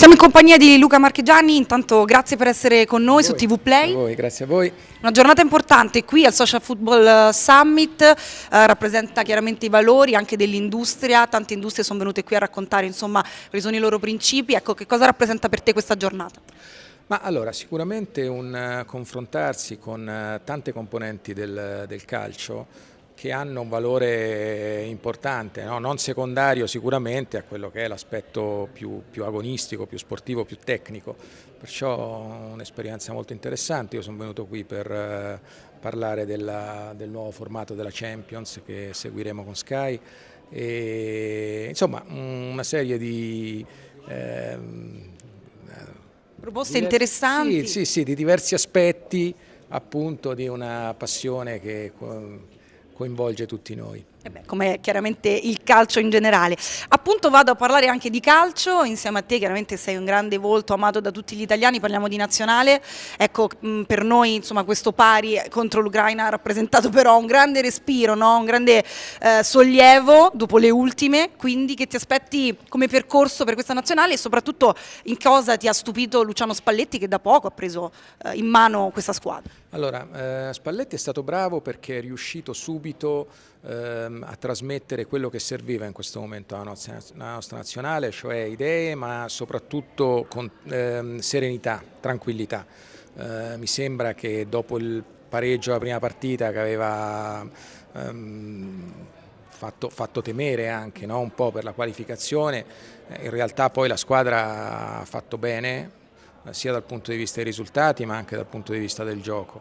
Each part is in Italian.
Siamo in compagnia di Luca Marchegiani, intanto grazie per essere con noi su TV Play. Voi, grazie a voi. Una giornata importante qui al Social Football eh, Summit, eh, rappresenta chiaramente i valori anche dell'industria, tante industrie sono venute qui a raccontare insomma quali sono i loro principi, ecco che cosa rappresenta per te questa giornata? Ma allora, sicuramente un uh, confrontarsi con uh, tante componenti del, del calcio che hanno un valore importante, no? non secondario sicuramente a quello che è l'aspetto più, più, agonistico, più sportivo, più tecnico. Perciò un'esperienza molto interessante. Io sono venuto qui per eh, parlare della, del nuovo formato della Champions che seguiremo con Sky. E, insomma, una serie di... Eh, Proposte diversi, interessanti. Sì, sì, sì, di diversi aspetti appunto di una passione che coinvolge tutti noi. Eh come chiaramente il calcio in generale. Appunto vado a parlare anche di calcio, insieme a te chiaramente sei un grande volto amato da tutti gli italiani, parliamo di nazionale, ecco mm, per noi insomma, questo pari contro l'Ucraina ha rappresentato però un grande respiro, no? un grande eh, sollievo dopo le ultime, quindi che ti aspetti come percorso per questa nazionale e soprattutto in cosa ti ha stupito Luciano Spalletti che da poco ha preso eh, in mano questa squadra? Allora, eh, Spalletti è stato bravo perché è riuscito subito ehm, a trasmettere quello che serviva in questo momento alla nostra, alla nostra nazionale, cioè idee ma soprattutto con, ehm, serenità, tranquillità. Eh, mi sembra che dopo il pareggio alla prima partita che aveva ehm, Fatto, fatto, temere anche no? un po' per la qualificazione, eh, in realtà poi la squadra ha fatto bene eh, sia dal punto di vista dei risultati ma anche dal punto di vista del gioco.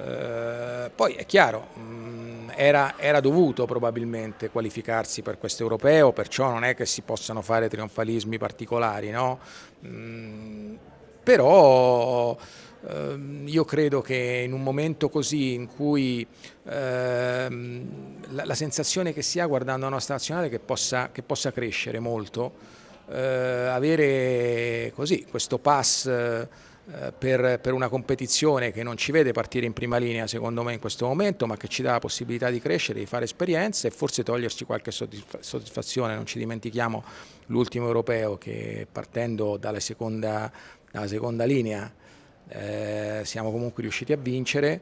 Eh, poi è chiaro, mh, mm, era, era, dovuto probabilmente qualificarsi per questo europeo, perciò non è che si possano fare trionfalismi particolari, no? Mh, mm, però eh, io credo che in un momento così in cui eh, la, la, sensazione che si ha guardando la nostra nazionale che possa, che possa crescere molto, eh, avere così questo pass eh, per, per, una competizione che non ci vede partire in prima linea secondo me in questo momento ma che ci dà la possibilità di crescere, di fare esperienze e forse toglierci qualche soddisfazione, non ci dimentichiamo l'ultimo europeo che partendo dalla seconda, dalla seconda linea eh, siamo comunque riusciti a vincere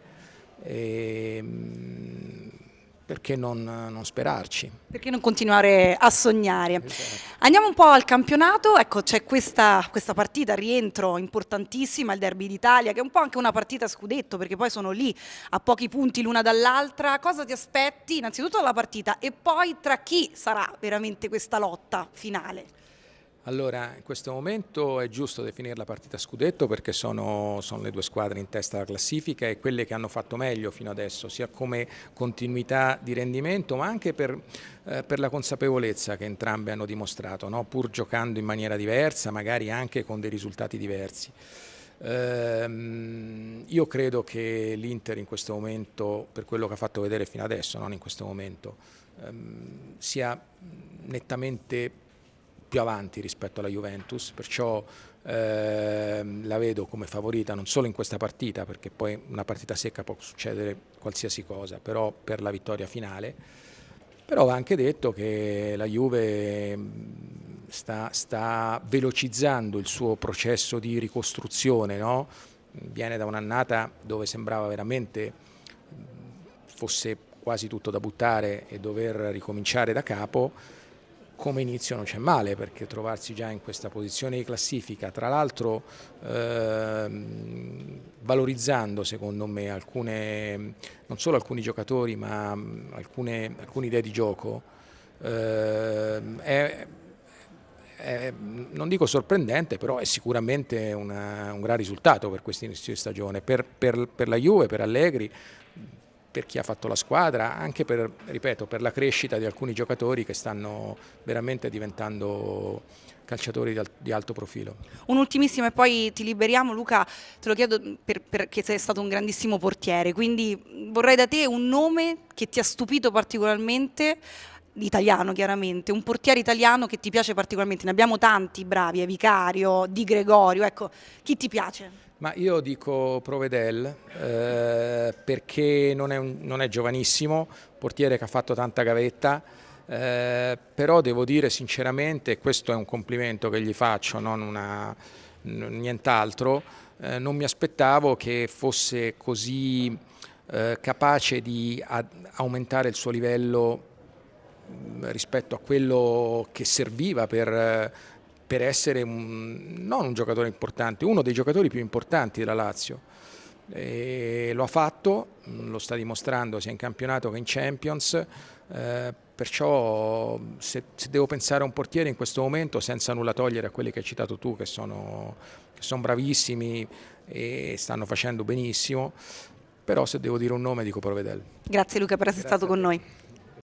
e, ehm, perché non, non, sperarci? Perché non continuare a sognare? Esatto. Andiamo un po' al campionato, ecco c'è questa, questa, partita, rientro importantissima, il Derby d'Italia, che è un po' anche una partita a scudetto, perché poi sono lì a pochi punti l'una dall'altra. Cosa ti aspetti innanzitutto dalla partita e poi tra chi sarà veramente questa lotta finale? Allora, in questo momento è giusto definire la partita scudetto perché sono, sono, le due squadre in testa alla classifica e quelle che hanno fatto meglio fino adesso, sia come continuità di rendimento ma anche per, eh, per la consapevolezza che entrambe hanno dimostrato, no? pur giocando in maniera diversa, magari anche con dei risultati diversi. Ehm, io credo che l'Inter in questo momento, per quello che ha fatto vedere fino adesso, non in questo momento, ehm, sia nettamente più più avanti rispetto alla Juventus, perciò eh, la vedo come favorita non solo in questa partita, perché poi una partita secca può succedere qualsiasi cosa, però per la vittoria finale. Però va anche detto che la Juve ehm, sta, sta velocizzando il suo processo di ricostruzione, no? viene da un'annata dove sembrava veramente fosse quasi tutto da buttare e dover ricominciare da capo come inizio non c'è male perché trovarsi già in questa posizione di classifica, tra l'altro ehm, valorizzando secondo me alcune, non solo alcuni giocatori ma mm, alcune, alcune idee di gioco, ehm, è, è, non dico sorprendente però è sicuramente una, un gran risultato per questo inizio di stagione, per, per, per la Juve, per Allegri, per chi ha fatto la squadra, anche per, ripeto, per la crescita di alcuni giocatori che stanno veramente diventando calciatori di alto profilo. Un'ultimissima e poi ti liberiamo Luca, te lo chiedo per, perché sei stato un grandissimo portiere, quindi vorrei da te un nome che ti ha stupito particolarmente italiano chiaramente, un portiere italiano che ti piace particolarmente, ne abbiamo tanti bravi, eh, Vicario, Di Gregorio, ecco, chi ti piace? Ma io dico Provedel eh, perché non è, un, non è giovanissimo, portiere che ha fatto tanta gavetta, eh, però devo dire sinceramente, questo è un complimento che gli faccio, non una, nient'altro, eh, non mi aspettavo che fosse così eh, capace di ad, aumentare il suo livello rispetto a quello che serviva per, per essere un, non un giocatore importante, uno dei giocatori più importanti della Lazio. E lo ha fatto, lo sta dimostrando sia in campionato che in Champions, eh, perciò se, se, devo pensare a un portiere in questo momento, senza nulla togliere a quelli che hai citato tu, che sono, che sono bravissimi e stanno facendo benissimo, però se devo dire un nome dico Provedel. Grazie Luca per essere Grazie stato con noi.